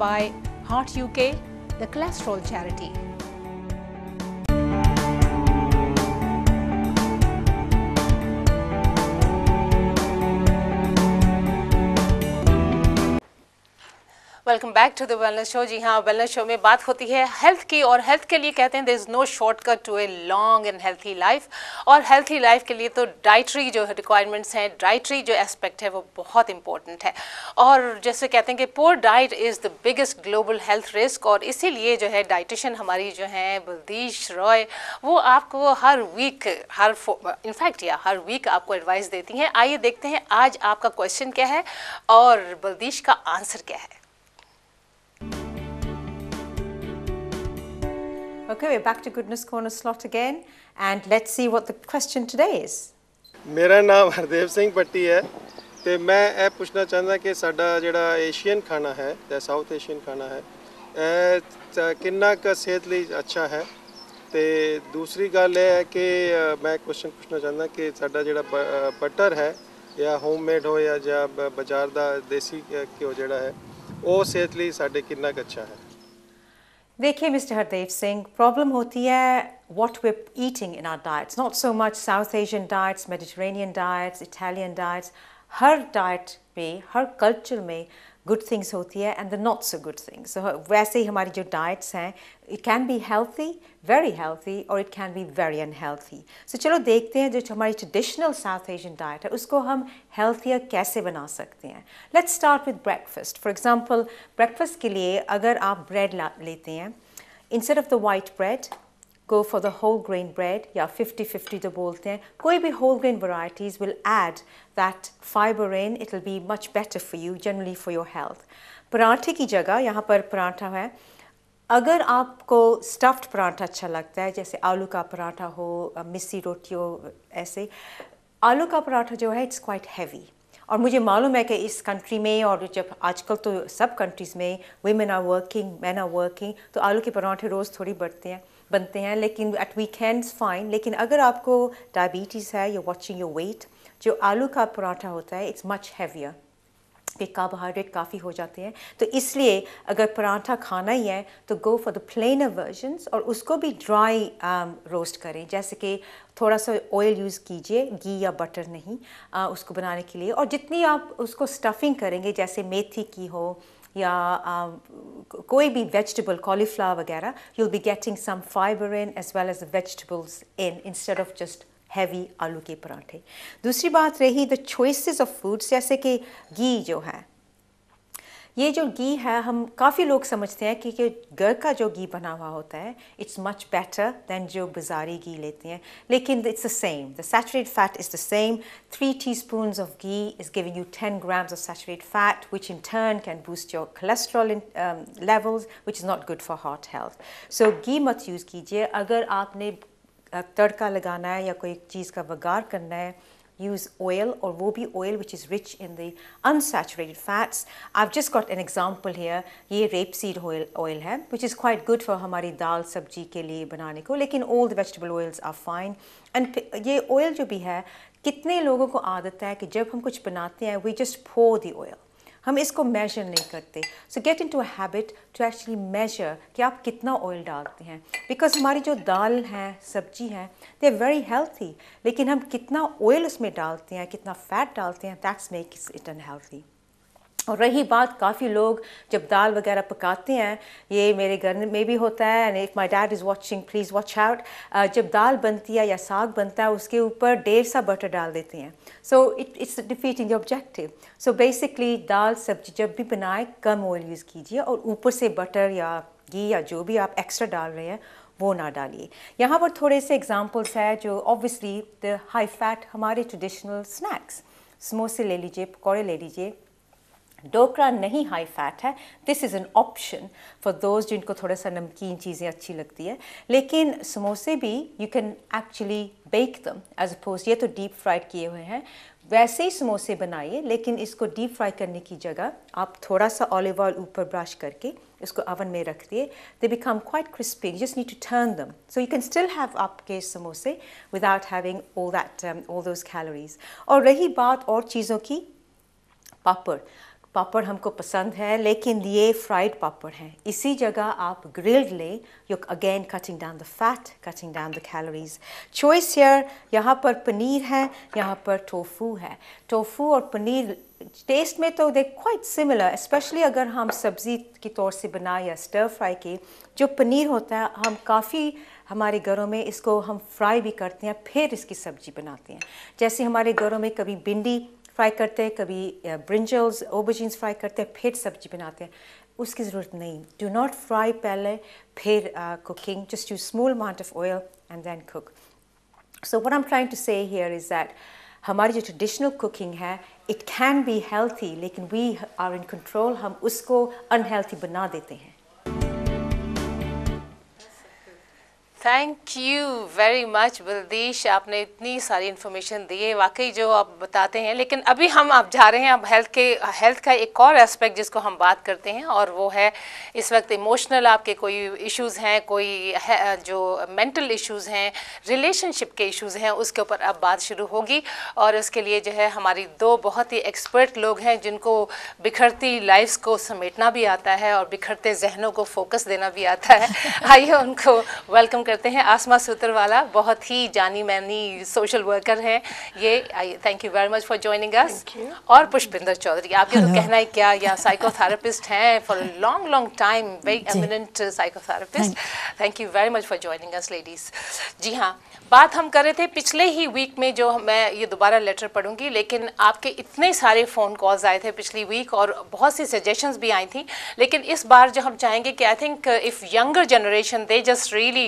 by Heart UK, the cholesterol charity. Welcome back to the wellness show जी हाँ wellness show में बात होती है हेल्थ की और हेल्थ के लिए कहते हैं there is no shortcut to a long and healthy life और हेल्थी लाइफ के लिए तो डाइटरी जो रिक्वायरमेंट्स हैं डाइटरी जो एस्पेक्ट है वो बहुत इंपॉर्टेंट है और जैसे कहते हैं कि poor diet is the biggest global health risk और इसीलिए जो है डाइटिशन हमारी जो है बुलदीश रॉय वो आपको हर वीक हर इनफैक्ट या हर वीक आपको एडवाइस देती हैं आइए देखते हैं आज आपका क्वेश्चन क्या है और बुलदीश का आंसर क्या है Okay, we're back to Goodness Corner slot again and let's see what the question today is. ਮੇਰਾ ਨਾਮ ਹਰਦੇਵ ਸਿੰਘ ਪੱਟੀ ਹੈ ਤੇ ਮੈਂ ਇਹ ਪੁੱਛਣਾ ਚਾਹੁੰਦਾ ਕਿ ਸਾਡਾ ਜਿਹੜਾ ਏਸ਼ੀਅਨ ਖਾਣਾ ਹੈ ਜਾਂ ਸਾਊਥ ਏਸ਼ੀਅਨ ਖਾਣਾ ਹੈ ਇਹ ਚ- ਕਿੰਨਾ ਕੁ ਸਿਹਤ ਲਈ ਅੱਛਾ ਹੈ ਤੇ ਦੂਸਰੀ ਗੱਲ ਇਹ ਹੈ ਕਿ ਅ, ਮੈਂ ਕੁਐਸਚਨ ਪੁੱਛਣਾ ਚਾਹੁੰਦਾ ਕਿ ਸਾਡਾ ਜਿਹੜਾ ਬਟਰ ਹੈ ਜਾਂ ਹੋਮਮੇਡ ਹੋ ਜਾਂ ਜਾਂ ਬ- ਬਾਜ਼ਾਰ ਦਾ ਦੇਸੀ ਅ, ਘਿਓ ਜਿਹੜਾ ਹੈ ਉਹ ਸਿਹਤ ਲਈ ਸਾਡੇ ਕਿੰਨਾ ਕੁ ਅੱਛਾ ਹੈ देखिए Mister Hardev Singh saying, "Problem? है what we're eating in our diets, not so much South Asian diets, Mediterranean diets, Italian diets. Her diet में Her culture में गुड थिंग्स होती है and the not so good things वैसे ही हमारी जो diets हैं it can be healthy very healthy और it can be very unhealthy so चलो देखते हैं जो हमारी ट्रेडिशनल साउथ एशियन डाइट है उसको हम हेल्थियर कैसे बना सकते हैं let's start with breakfast for example breakfast के लिए अगर आप ब्रेड लेते हैं instead of the white bread go for the whole grain bread या 50-50 जो बोलते हैं कोई भी whole grain varieties will add that fiber in it will be much better for you generally for your health पराठे की जगह यहाँ पर पराठा है अगर आपको स्टफ्ड पराठा अच्छा लगता है जैसे आलू का पराठा हो मिस्सी रोटी हो ऐसे आलू का पराठा जो है इट्स क्वाइट हैवी और मुझे मालूम है कि इस कंट्री में और जब आजकल तो सब कंट्रीज़ में women are working man are working तो आलू के पराठे रोज़ थोड़ी बढ़ते हैं बनते हैं लेकिन एट वीकेंड्स फाइन लेकिन अगर आपको डायबिटीज़ है यू वॉचिंग योर वेट जो आलू का पराठा होता है इट्स मच हैवियर के कार्बोहाइड्रेट काफ़ी हो जाते हैं तो इसलिए अगर पराठा खाना ही है तो go for the plainer version और उसको भी ड्राई रोस्ट um, करें जैसे कि थोड़ा सा ऑयल यूज़ कीजिए घी या बटर नहीं आ, uh, उसको बनाने के लिए और जितनी आप उसको स्टफिंग करेंगे जैसे मेथी की हो या आ, um, कोई भी वेजिटेबल कॉलीफ्लावर वगैरह you will be getting some fibre in as well as vegetables in instead of just heavy aloo के पराठे दूसरी बात रही द चॉइसेस ऑफ फूड्स जैसे कि घी जो है ये जो घी है हम काफ़ी लोग समझते हैं कि, घर का जो घी बना हुआ होता है इट्स मच बेटर दैन जो बाजारी घी लेते हैं लेकिन it's the same the saturate fat is the same three teaspoon of ghee is giving you ten grams of saturate fat which in turn can boost your cholesterol levels which is not good for heart health so ghee मत use कीजिए अगर आपने तड़का लगाना है या कोई चीज़ का वगार करना है यूज ऑयल और वो भी oil which is rich in the unsaturated fats I just got an example है ये रेप सीड ऑयल ऑयल है which is quite good for हमारी दाल सब्जी के लिए बनाने को लेकिन all the vegetable oils are fine and ये ऑयल जो भी है कितने लोगों को आदत है कि जब हम कुछ बनाते हैं we just pour the oil हम इसको मेजर नहीं करते so get into habit to actually measure कि आप कितना ऑयल डालते हैं बिकॉज हमारी जो दाल हैं सब्जी हैं दे आर वेरी हेल्थी लेकिन हम कितना ऑयल उसमें डालते हैं कितना फैट डालते हैं दैट्स मेक इट अनहेल्थी और रही बात काफ़ी लोग जब दाल वगैरह पकाते हैं ये मेरे घर में भी होता है and if my dad is watching please watch out जब दाल बनती है या साग बनता है उसके ऊपर डेढ़ सा बटर डाल देते हैं so it it's defeating objective so basically दाल सब्जी जब भी बनाए कम ऑयल यूज़ कीजिए और ऊपर से बटर या घी या जो भी आप एक्स्ट्रा डाल रहे हैं वो ना डालिए यहाँ पर थोड़े से एग्जाम्पल्स हैं जो ऑब्वियसली द हाई फैट हमारे ट्रेडिशनल स्नैक्स समोसे ले लीजिए पकौड़े ले लीजिए डोकरा नहीं हाई फैट है this is an option for those जिनको थोड़ा सा नमकीन चीज़ें अच्छी लगती है लेकिन समोसे भी you can actually bake them as opposed ये तो डीप फ्राइड किए हुए हैं वैसे ही समोसे बनाइए लेकिन इसको डीप फ्राई करने की जगह आप थोड़ा सा ऑलिव ऑयल ऊपर ब्रश करके इसको अवन में रख दिए they become quite crispy just need to turn them so you can still have आपके समोसे without having all that all those calories और रही बात और चीज़ों की पापड़ पापड़ हमको पसंद है लेकिन ये फ्राइड पापड़ हैं इसी जगह आप ग्रिल्ड लें you again cutting down the fat cutting down the calories choice here यहाँ पर पनीर है यहाँ पर टोफू है टोफू और पनीर टेस्ट में तो दे क्वाइट सिमिलर स्पेशली अगर हम सब्ज़ी के तौर से बनाए या स्टर फ्राई की जो पनीर होता है हम काफ़ी हमारे घरों में इसको हम फ्राई भी करते हैं फिर इसकी सब्ज़ी बनाते हैं जैसे हमारे घरों में कभी भिंडी फ्राई करते हैं कभी ब्रिंजल्स ओबजीन्स फ्राई करते हैं फिर सब्जी बनाते हैं उसकी ज़रूरत नहीं डू नॉट फ्राई पहले फिर cooking just you small amount of oil and then cook so what I am trying to say here is that हमारी जो ट्रेडिशनल कुकिंग है इट कैन बी हेल्थी लेकिन वी आर इन कंट्रोल हम उसको unhealthy बना देते हैं thank you very much Baldish आपने इतनी सारी इन्फॉर्मेशन दी है वाकई जो आप बताते हैं लेकिन अभी हम आप जा रहे हैं अब हेल्थ के हेल्थ का एक और एस्पेक्ट जिसको हम बात करते हैं और वो है इस वक्त इमोशनल आपके कोई इश्यूज हैं कोई है, जो मेंटल इश्यूज हैं रिलेशनशिप के इश्यूज हैं उसके ऊपर अब बात शुरू होगी और उसके लिए जो है हमारी दो बहुत ही एक्सपर्ट लोग हैं जिनको बिखरती लाइफ्स को समेटना भी आता है और बिखरते जहनों को फोकस देना भी आता है आइए उनको वेलकम करते हैं आसमा वाला बहुत ही जानी मैनी सोशल वर्कर हैं ये thank you very much for joining us और पुष्पिंदर चौधरी आपके तो कहना है क्या यहाँ साइकोथेरापिस्ट हैं for long long time very eminent psychotherapist thank you very much for joining us ladies जी हाँ बात हम कर रहे थे पिछले ही वीक में जो मैं ये दोबारा लेटर पढ़ूंगी लेकिन आपके इतने सारे फ़ोन कॉल्स आए थे पिछली वीक और बहुत सी सजेशंस भी आई थी लेकिन इस बार जो हम चाहेंगे कि I think if younger generation they just really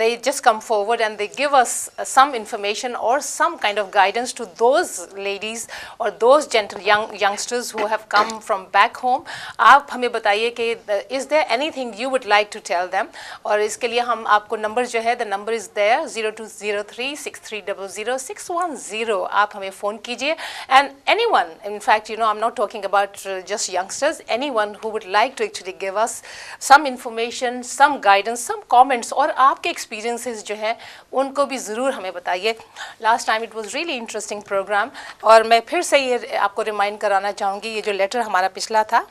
they just come forward and they give us some information और some kind of guidance to those ladies और those gentle youngsters who have come from back home आप हमें बताइए कि is there anything you would like to tell them और इसके लिए हम आपको नंबर जो है the number number is there zero two zero three six three double zero six one zero आप हमें फ़ोन कीजिए and anyone in fact you know I am not talking about just youngsters anyone who would like to actually give us some information some guidance some comments और आपके experiences जो हैं उनको भी ज़रूर हमें बताइए last time it was really interesting programme और मैं फिर से ये आपको रिमाइंड कराना चाहूँगी ये जो लेटर हमारा पिछला था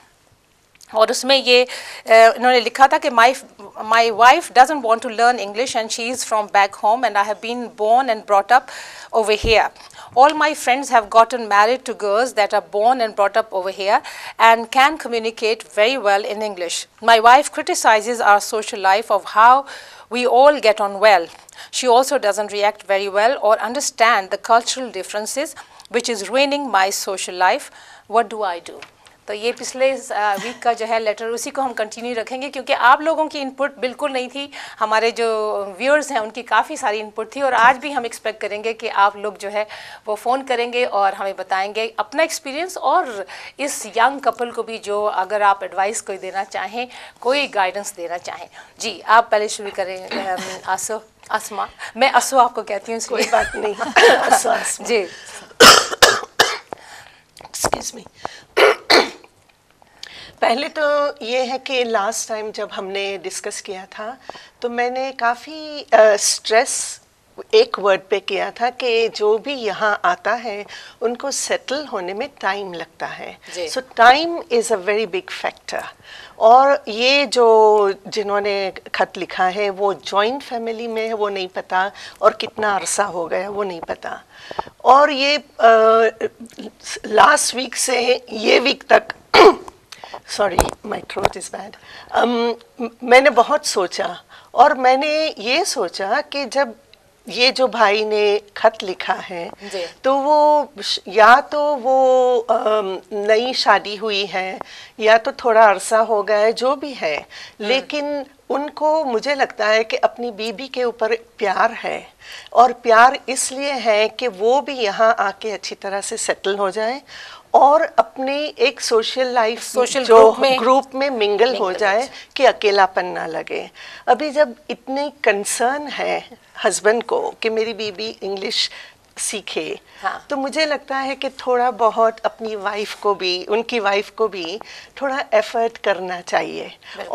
और उसमें ये uh, इन्होंने लिखा था कि माई my wife doesn't want to learn English and she is from back home and I have been born and brought up over here. All my friends have gotten married to girls that are born and brought up over here and can communicate very well in English. My wife criticizes our social life of how we all get on well. She also doesn't react very well or understand the cultural differences which is ruining my social life. What do I do? तो ये पिछले week का जो है letter उसी को हम continue रखेंगे क्योंकि आप लोगों की इनपुट बिल्कुल नहीं थी हमारे जो व्यूअर्स हैं उनकी काफ़ी सारी इनपुट थी और आज भी हम एक्सपेक्ट करेंगे कि आप लोग जो है वो फ़ोन करेंगे और हमें बताएंगे अपना एक्सपीरियंस और इस यंग कपल को भी जो अगर आप एडवाइस कोई देना चाहें कोई गाइडेंस देना चाहें जी आप पहले शुरू करें आसो आसमा मैं असो आपको कहती हूँ कोई बात नहीं जी एक्सक्यूज मी पहले तो ये है कि लास्ट टाइम जब हमने डिस्कस किया था तो मैंने काफ़ी स्ट्रेस एक वर्ड पे किया था कि जो भी यहाँ आता है उनको सेटल होने में टाइम लगता है so time is a very big factor और ये जो जिन्होंने खत लिखा है वो जॉइंट फैमिली में है वो नहीं पता और कितना अरसा हो गया वो नहीं पता और ये लास्ट वीक से ये वीक तक sorry my throat is bad मैंने बहुत सोचा और मैंने ये सोचा कि जब ये जो भाई ने खत लिखा है तो वो या तो वो नई शादी हुई है या तो थोड़ा अरसा हो गया है जो भी है हम्म। लेकिन उनको मुझे लगता है कि अपनी बीबी के ऊपर प्यार है और प्यार इसलिए है कि वो भी यहाँ आके अच्छी तरह से सेटल हो जाए और अपने एक सोशल लाइफ सोशल जो ग्रुप में, ग्रुप में मिंगल, मिंगल हो जाए कि अकेलापन ना लगे अभी जब इतने कंसर्न है हस्बैंड को कि मेरी बीबी इंग्लिश सीखे हाँ. तो मुझे लगता है कि थोड़ा बहुत अपनी वाइफ को भी उनकी वाइफ को भी थोड़ा एफर्ट करना चाहिए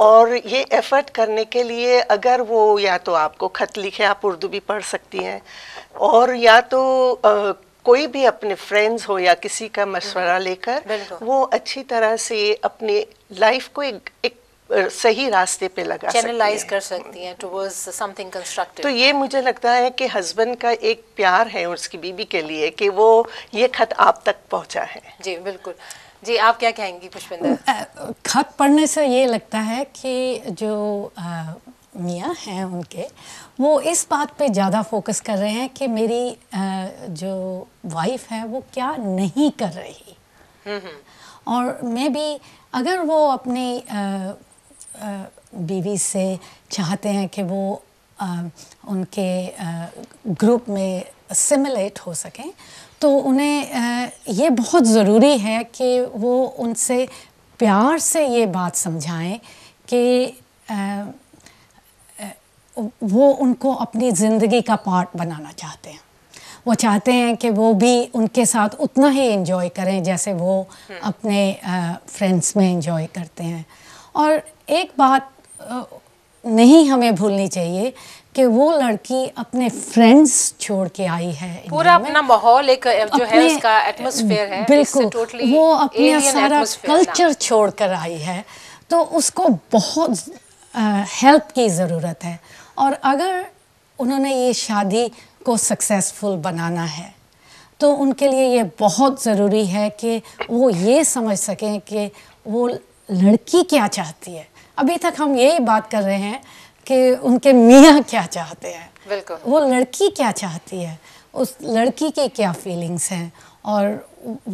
और ये एफर्ट करने के लिए अगर वो या तो आपको खत लिखे आप उर्दू भी पढ़ सकती हैं और या तो आ, कोई भी अपने फ्रेंड्स हो या किसी का मशवरा हम्म, लेकर वो अच्छी तरह से अपने लाइफ को एक, एक सही रास्ते पे लगा चैनलाइज कर सकती हैं टुवर्ड्स समथिंग कंस्ट्रक्टिव तो ये मुझे लगता है कि हस्बैंड का एक प्यार है उसकी बीबी के लिए कि वो ये खत आप तक पहुंचा है जी बिल्कुल जी आप क्या कहेंगी पुष्पिंदर खत पढ़ने से ये लगता है कि जो मियाँ हैं उनके वो इस बात पे ज़्यादा फोकस कर रहे हैं कि मेरी जो वाइफ है वो क्या नहीं कर रही हम्म, हम्म। और मे भी अगर वो अपनी बीवी से चाहते हैं कि वो उनके ग्रुप में सिमुलेट हो सकें तो उन्हें ये बहुत ज़रूरी है कि वो उनसे प्यार से ये बात समझाएं कि वो उनको अपनी ज़िंदगी का पार्ट बनाना चाहते हैं वो चाहते हैं कि वो भी उनके साथ उतना ही इन्जॉय करें जैसे वो हम्म। अपने फ्रेंड्स में इन्जॉय करते हैं और एक बात नहीं हमें भूलनी चाहिए कि वो लड़की अपने फ्रेंड्स छोड़ के आई है पूरा अपना माहौल एक जो है उसका एटमॉस्फेयर है बिल्कुल वो अपने सारा कल्चर छोड़ कर आई है तो उसको बहुत हेल्प की ज़रूरत है और अगर उन्होंने ये शादी को सक्सेसफुल बनाना है तो उनके लिए ये बहुत ज़रूरी है कि वो ये समझ सकें कि वो लड़की क्या चाहती है अभी तक हम यही बात कर रहे हैं कि उनके मियाँ क्या चाहते हैं बिल्कुल वो लड़की क्या चाहती है उस लड़की की क्या फीलिंग्स हैं और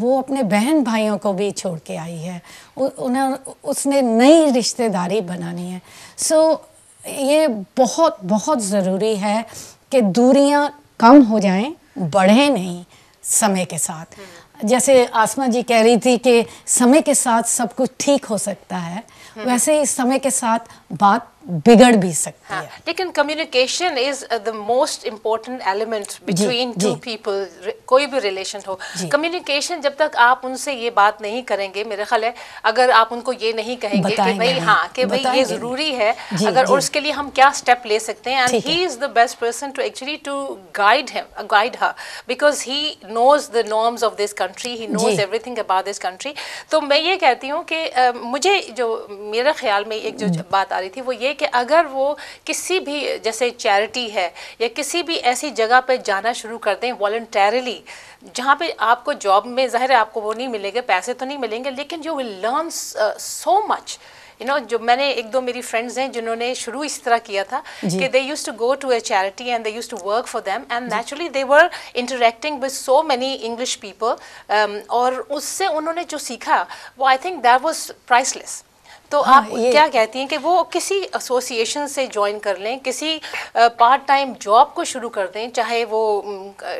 वो अपने बहन भाइयों को भी छोड़ के आई है उन्हें उसने नई रिश्तेदारी बनानी है सो so, ये बहुत बहुत ज़रूरी है कि दूरियां कम हो जाएं बढ़े नहीं समय के साथ हम्म। जैसे आसमा जी कह रही थी कि समय के साथ सब कुछ ठीक हो सकता है वैसे ही समय के साथ बात बिगड़ भी सकती हाँ, है लेकिन communication is the most important element between two people कोई भी रिलेशन हो कम्युनिकेशन जब तक आप उनसे ये बात नहीं करेंगे मेरे ख्याल है अगर आप उनको ये नहीं कहेंगे कि भाई हाँ कि भाई ये ज़रूरी है जी, अगर जी, उसके लिए हम क्या स्टेप ले सकते हैं and he is the best person to actually to guide him guide her because he knows the norms of this country he knows everything about this country तो मैं ये कहती हूँ कि uh, मुझे जो मेरे ख्याल में एक जो बात आ रही थी वो ये कि अगर वो किसी भी जैसे चैरिटी है या किसी भी ऐसी जगह पर जाना शुरू कर दें वॉल्टरली जहाँ पे आपको जॉब में ज़ाहिर है आपको वो नहीं मिलेंगे पैसे तो नहीं मिलेंगे लेकिन you will learn so much you know जो मैंने एक दो मेरी फ्रेंड्स हैं जिन्होंने शुरू इस तरह किया था कि they used to go to a charity and they used to work for them and naturally they were interacting with so many English people और उससे उन्होंने जो सीखा वो I think that was priceless तो हाँ, आप क्या कहती हैं कि वो किसी एसोसिएशन से ज्वाइन कर लें किसी पार्ट टाइम जॉब को शुरू कर दें चाहे वो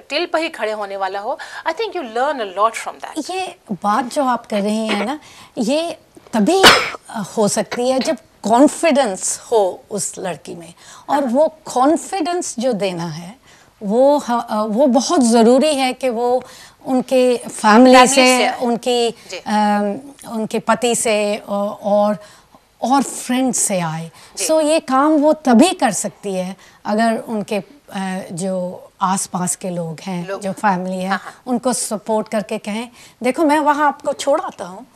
टिल पर ही खड़े होने वाला हो I think you learn a lot from that ये बात जो आप कर रही हैं ना ये तभी हो सकती है जब कॉन्फिडेंस हो उस लड़की में और हाँ। वो कॉन्फिडेंस जो देना है वो वो बहुत ज़रूरी है कि वो उनके फैमिली से, से उनकी आ, उनके पति से और और फ्रेंड से आए सो so, ये काम वो तभी कर सकती है अगर उनके जो आसपास के लोग हैं लोग। जो फैमिली है हाँ।, हाँ। उनको सपोर्ट करके कहें देखो मैं वहाँ आपको छोड़ आता हूँ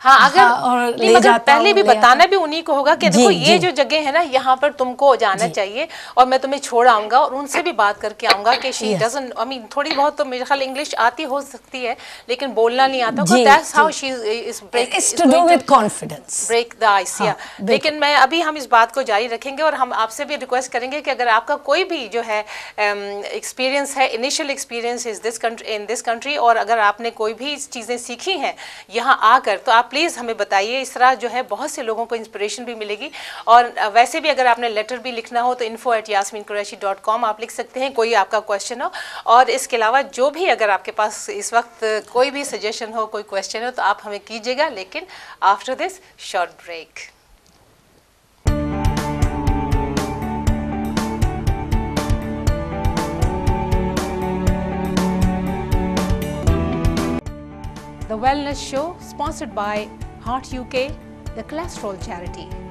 हाँ अगर हाँ, और ले मगर पहले भी बताना भी उन्हीं को होगा कि देखो ये जो जगह है ना यहाँ पर तुमको जाना चाहिए और मैं तुम्हें छोड़ आऊंगा और उनसे भी बात करके आऊंगा कि शी डजन आई मीन थोड़ी बहुत तो मेरे ख्याल इंग्लिश आती हो सकती है लेकिन बोलना नहीं आता how she is break confidence break the ice लेकिन मैं अभी हम इस बात को जारी रखेंगे और हम आपसे भी रिक्वेस्ट करेंगे कि अगर आपका कोई भी जो है एक्सपीरियंस um, है initial experience is this country in this country और अगर आपने कोई भी चीज़ें सीखी हैं यहाँ आकर तो आप आप प्लीज़ हमें बताइए इस तरह जो है बहुत से लोगों को इंस्पिरेशन भी मिलेगी और वैसे भी अगर आपने लेटर भी लिखना हो तो info at Yasmin Qureshi dot com आप लिख सकते हैं कोई आपका क्वेश्चन हो और इसके अलावा जो भी अगर आपके पास इस वक्त कोई भी सजेशन हो कोई क्वेश्चन हो तो आप हमें कीजिएगा लेकिन after this short break The Wellness Show, sponsored by Heart UK, the cholesterol charity.